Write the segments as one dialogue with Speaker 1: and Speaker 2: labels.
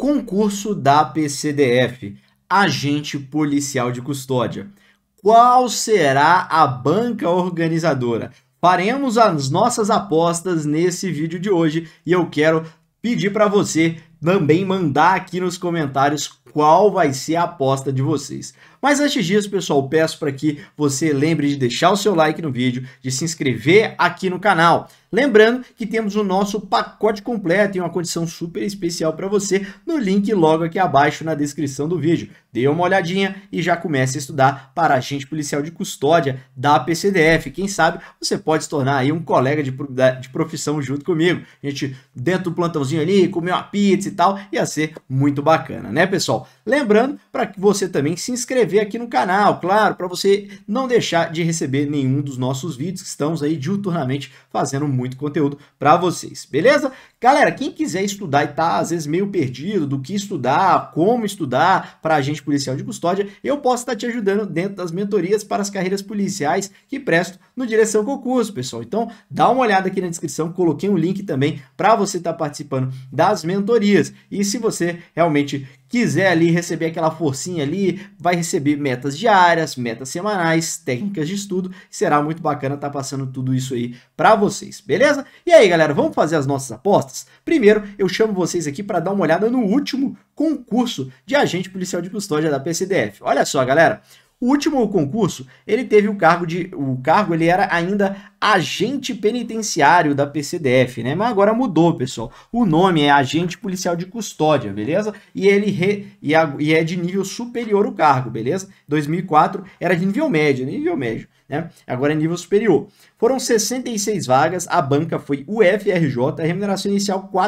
Speaker 1: Concurso da PCDF, Agente Policial de Custódia. Qual será a banca organizadora? Faremos as nossas apostas nesse vídeo de hoje e eu quero pedir para você também mandar aqui nos comentários qual vai ser a aposta de vocês. Mas antes disso, pessoal, peço para que você lembre de deixar o seu like no vídeo, de se inscrever aqui no canal. Lembrando que temos o nosso pacote completo e uma condição super especial para você no link logo aqui abaixo na descrição do vídeo. Dê uma olhadinha e já comece a estudar para agente policial de custódia da PCDF. Quem sabe você pode se tornar aí um colega de, de profissão junto comigo. A gente dentro do plantãozinho ali, comer uma pizza e tal, ia ser muito bacana, né pessoal? Lembrando para que você também se inscreva inscrever aqui no canal, claro, para você não deixar de receber nenhum dos nossos vídeos que estamos aí diuturnamente fazendo muito conteúdo para vocês, beleza? Galera, quem quiser estudar e tá às vezes meio perdido do que estudar, como estudar para agente policial de custódia, eu posso estar tá te ajudando dentro das mentorias para as carreiras policiais que presto no Direção Concurso, pessoal. Então, dá uma olhada aqui na descrição, coloquei um link também para você estar tá participando das mentorias. E se você realmente quiser ali receber aquela forcinha ali, vai receber metas diárias, metas semanais, técnicas de estudo, será muito bacana estar tá passando tudo isso aí para vocês, beleza? E aí, galera, vamos fazer as nossas apostas? respostas. Primeiro, eu chamo vocês aqui para dar uma olhada no último concurso de agente policial de custódia da PCDF. Olha só, galera, o último concurso, ele teve o cargo de o cargo ele era ainda agente penitenciário da PCDF, né? Mas agora mudou, pessoal. O nome é agente policial de custódia, beleza? E ele re, e, a, e é de nível superior o cargo, beleza? 2004 era de nível médio, nível médio, né? Agora é nível superior. Foram 66 vagas, a banca foi UFRJ, a remuneração inicial R$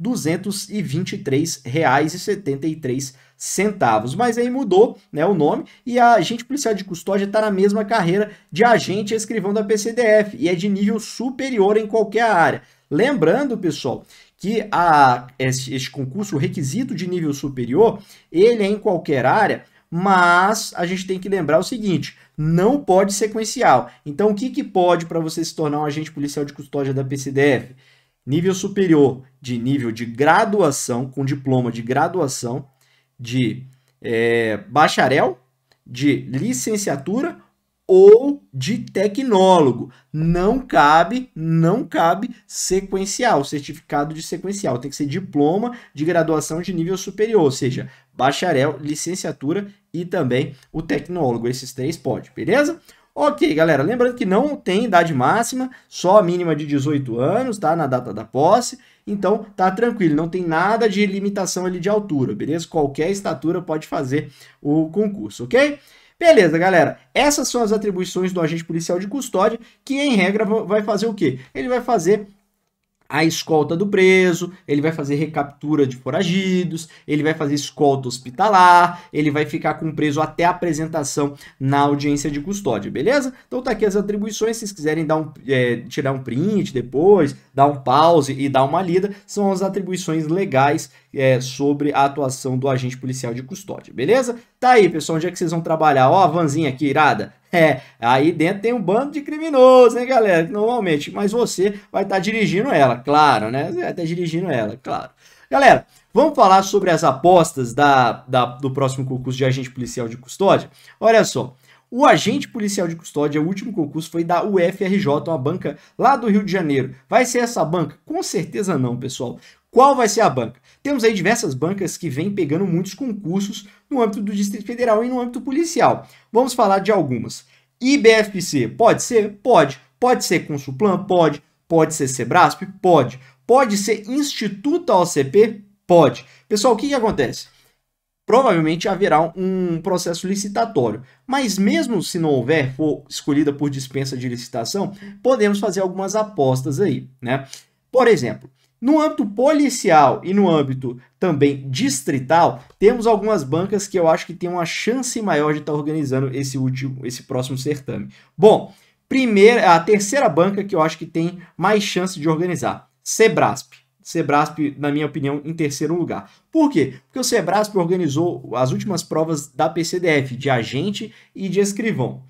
Speaker 1: 4.223,73 centavos. Mas aí mudou né, o nome e a agente policial de custódia está na mesma carreira de agente escrivão da PCDF e é de nível superior em qualquer área. Lembrando, pessoal, que a, este, concurso, o requisito de nível superior, ele é em qualquer área, mas a gente tem que lembrar o seguinte, não pode sequencial. Então, o que, que pode para você se tornar um agente policial de custódia da PCDF? Nível superior de nível de graduação, com diploma de graduação, de é, bacharel, de licenciatura ou de tecnólogo. Não cabe, não cabe sequencial, certificado de sequencial. Tem que ser diploma de graduação de nível superior, ou seja, bacharel, licenciatura e também o tecnólogo. Esses três pode, beleza? Ok, galera, lembrando que não tem idade máxima, só a mínima de 18 anos, tá? Na data da posse. Então, tá tranquilo, não tem nada de limitação ali de altura, beleza? Qualquer estatura pode fazer o concurso, ok? Beleza, galera. Essas são as atribuições do agente policial de custódia, que em regra vai fazer o quê? Ele vai fazer a escolta do preso, ele vai fazer recaptura de foragidos, ele vai fazer escolta hospitalar, ele vai ficar com o preso até a apresentação na audiência de custódia, beleza? Então tá aqui as atribuições, se vocês quiserem dar um, é, tirar um print depois, dar um pause e dar uma lida, são as atribuições legais é, sobre a atuação do agente policial de custódia, beleza? Tá aí, pessoal, onde é que vocês vão trabalhar? Ó a vanzinha aqui, irada. É, aí dentro tem um bando de criminosos, hein, galera? Normalmente, mas você vai estar tá dirigindo ela, claro, né? vai estar tá dirigindo ela, claro. Galera, vamos falar sobre as apostas da, da, do próximo concurso de agente policial de custódia? Olha só, o agente policial de custódia, o último concurso foi da UFRJ, uma banca lá do Rio de Janeiro. Vai ser essa banca? Com certeza não, pessoal. Qual vai ser a banca? Temos aí diversas bancas que vêm pegando muitos concursos no âmbito do Distrito Federal e no âmbito policial. Vamos falar de algumas. IBFPC, pode ser? Pode. Pode ser Consulplan? Pode. Pode ser Sebrasp? Pode. Pode ser Instituto OCP? Pode. Pessoal, o que, que acontece? provavelmente haverá um processo licitatório. Mas mesmo se não houver, for escolhida por dispensa de licitação, podemos fazer algumas apostas aí, né? Por exemplo, no âmbito policial e no âmbito também distrital, temos algumas bancas que eu acho que tem uma chance maior de estar tá organizando esse último, esse próximo certame. Bom, primeira, a terceira banca que eu acho que tem mais chance de organizar, Sebrasp. Sebrasp, na minha opinião, em terceiro lugar. Por quê? Porque o Sebrasp organizou as últimas provas da PCDF, de agente e de escrivão.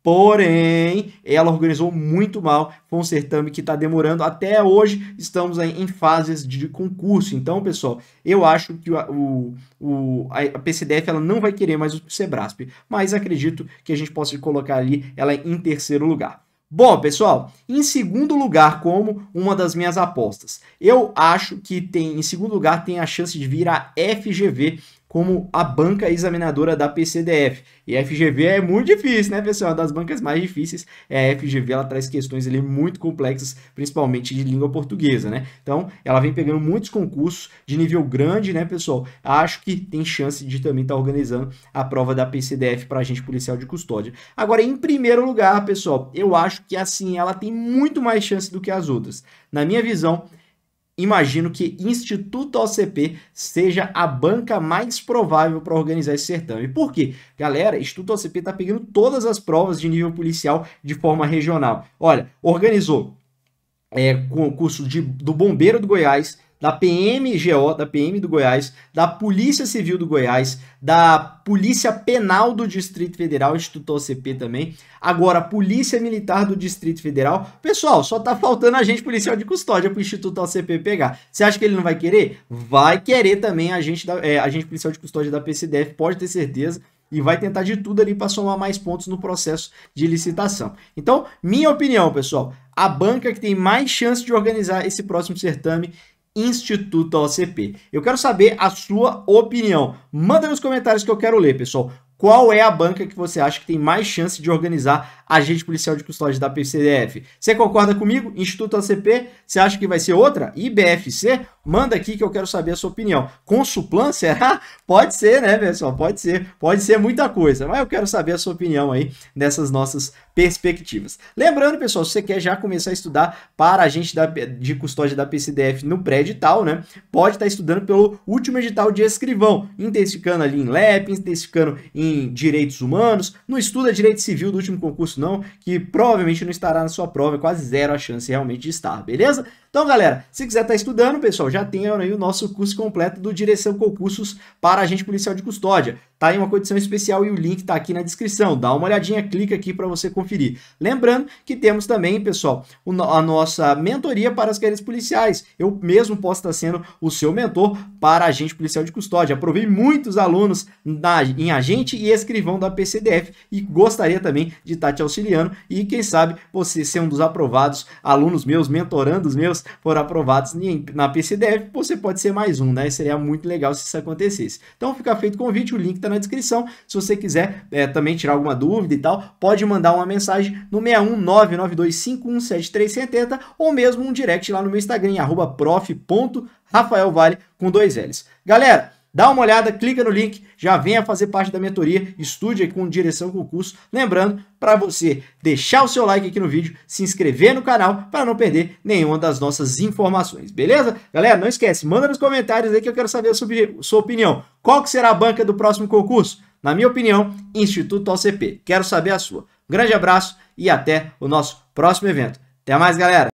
Speaker 1: Porém, ela organizou muito mal, com um certame que está demorando. Até hoje estamos em fases de concurso. Então, pessoal, eu acho que o, o, a PCDF ela não vai querer mais o Sebrasp, mas acredito que a gente possa colocar ali ela em terceiro lugar. Bom, pessoal, em segundo lugar, como uma das minhas apostas, eu acho que tem, em segundo lugar, tem a chance de vir a FGV como a banca examinadora da PCDF. E a FGV é muito difícil, né, pessoal? Uma das bancas mais difíceis é a FGV, ela traz questões ali muito complexas, principalmente de língua portuguesa, né? Então, ela vem pegando muitos concursos de nível grande, né, pessoal? Acho que tem chance de também estar tá organizando a prova da PCDF para agente policial de custódia. Agora, em primeiro lugar, pessoal, eu acho que assim ela tem muito mais chance do que as outras. Na minha visão, imagino que Instituto OCP seja a banca mais provável para organizar esse certame. Por quê? Galera, Instituto OCP está pegando todas as provas de nível policial de forma regional. Olha, organizou é, concurso de, do Bombeiro do Goiás, da PMGO, da PM do Goiás, da Polícia Civil do Goiás, da Polícia Penal do Distrito Federal, Instituto OCP também, agora Polícia Militar do Distrito Federal. Pessoal, só tá faltando agente policial de custódia pro Instituto OCP pegar. Você acha que ele não vai querer? Vai querer também agente, da, é, agente policial de custódia da PCDF, pode ter certeza e vai tentar de tudo ali para somar mais pontos no processo de licitação. Então, minha opinião, pessoal, a banca que tem mais chance de organizar esse próximo certame Instituto OCP. Eu quero saber a sua opinião. Manda nos comentários que eu quero ler, pessoal. Qual é a banca que você acha que tem mais chance de organizar agente policial de custódia da PCDF. Você concorda comigo? Instituto ACP, você acha que vai ser outra? IBFC? Manda aqui que eu quero saber a sua opinião. Com suplan, será? Pode ser, né, pessoal? Pode ser. Pode ser muita coisa, mas eu quero saber a sua opinião aí dessas nossas perspectivas. Lembrando, pessoal, se você quer já começar a estudar para agente da, de custódia da PCDF no pré-edital, né? Pode estar tá estudando pelo último edital de escrivão, intensificando ali em LEP, intensificando em direitos humanos, não estuda direito civil do último concurso não, que provavelmente não estará na sua prova, é quase zero a chance realmente de estar, beleza? Então, galera, se quiser estar tá estudando, pessoal, já tem aí o nosso curso completo do Direção Concursos para Agente Policial de Custódia. Tá em uma condição especial e o link está aqui na descrição. Dá uma olhadinha, clica aqui para você conferir. Lembrando que temos também, pessoal, a nossa mentoria para as carreiras policiais. Eu mesmo posso estar tá sendo o seu mentor para agente policial de custódia. Aprovei muitos alunos na, em agente e escrivão da PCDF e gostaria também de estar tá te auxiliando e quem sabe você ser um dos aprovados, alunos meus, mentorandos meus, programas foram aprovados na PCDF, você pode ser mais um, né? Seria muito legal se isso acontecesse. Então fica feito o convite, o link está na descrição. Se você quiser é, também tirar alguma dúvida e tal, pode mandar uma mensagem no 61992517370 ou mesmo um direct lá no meu Instagram, arroba prof.rafaelvale com dois L's. Galera, Dá uma olhada, clica no link, já venha fazer parte da mentoria, estude com direção concurso. Lembrando, para você deixar o seu like aqui no vídeo, se inscrever no canal para não perder nenhuma das nossas informações, beleza? Galera, não esquece, manda nos comentários aí que eu quero saber a sua opinião. Qual que será a banca do próximo concurso? Na minha opinião, Instituto OCP. Quero saber a sua. Um grande abraço e até o nosso próximo evento. Até mais, galera!